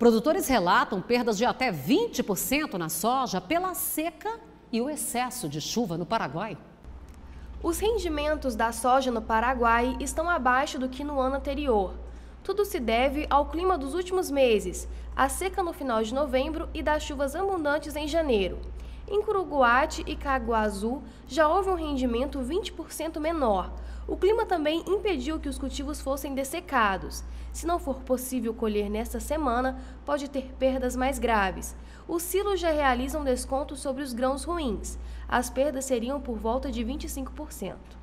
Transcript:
Produtores relatam perdas de até 20% na soja pela seca e o excesso de chuva no Paraguai. Os rendimentos da soja no Paraguai estão abaixo do que no ano anterior. Tudo se deve ao clima dos últimos meses, a seca no final de novembro e das chuvas abundantes em janeiro. Em Curuguate e Caguazú já houve um rendimento 20% menor, o clima também impediu que os cultivos fossem dessecados. Se não for possível colher nesta semana, pode ter perdas mais graves. Os silos já realizam desconto sobre os grãos ruins. As perdas seriam por volta de 25%.